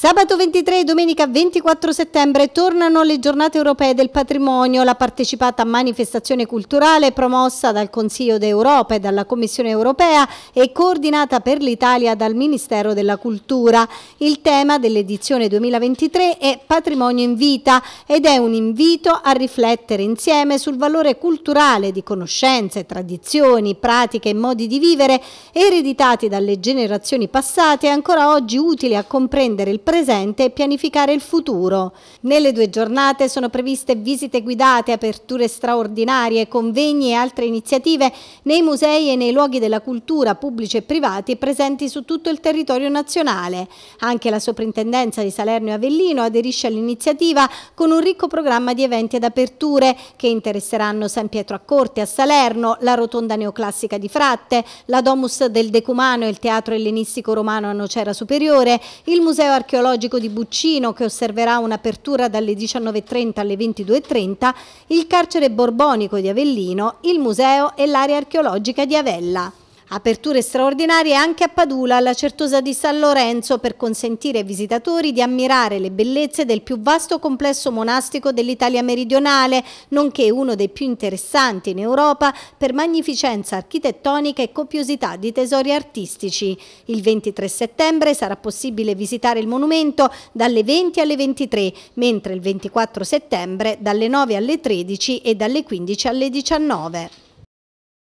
Sabato 23 e domenica 24 settembre tornano le giornate europee del patrimonio, la partecipata manifestazione culturale promossa dal Consiglio d'Europa e dalla Commissione europea e coordinata per l'Italia dal Ministero della Cultura. Il tema dell'edizione 2023 è Patrimonio in vita ed è un invito a riflettere insieme sul valore culturale di conoscenze, tradizioni, pratiche e modi di vivere ereditati dalle generazioni passate e ancora oggi utili a comprendere il presente e pianificare il futuro. Nelle due giornate sono previste visite guidate, aperture straordinarie, convegni e altre iniziative nei musei e nei luoghi della cultura pubblici e privati presenti su tutto il territorio nazionale. Anche la Soprintendenza di Salerno e Avellino aderisce all'iniziativa con un ricco programma di eventi ed aperture che interesseranno San Pietro a Corte a Salerno, la Rotonda Neoclassica di Fratte, la Domus del Decumano e il Teatro Ellenistico Romano a Nocera Superiore, il Museo Archeologico archeologico di Buccino, che osserverà un'apertura dalle 19.30 alle 22.30, il carcere borbonico di Avellino, il museo e l'area archeologica di Avella. Aperture straordinarie anche a Padula, alla Certosa di San Lorenzo, per consentire ai visitatori di ammirare le bellezze del più vasto complesso monastico dell'Italia meridionale, nonché uno dei più interessanti in Europa per magnificenza architettonica e copiosità di tesori artistici. Il 23 settembre sarà possibile visitare il monumento dalle 20 alle 23, mentre il 24 settembre dalle 9 alle 13 e dalle 15 alle 19.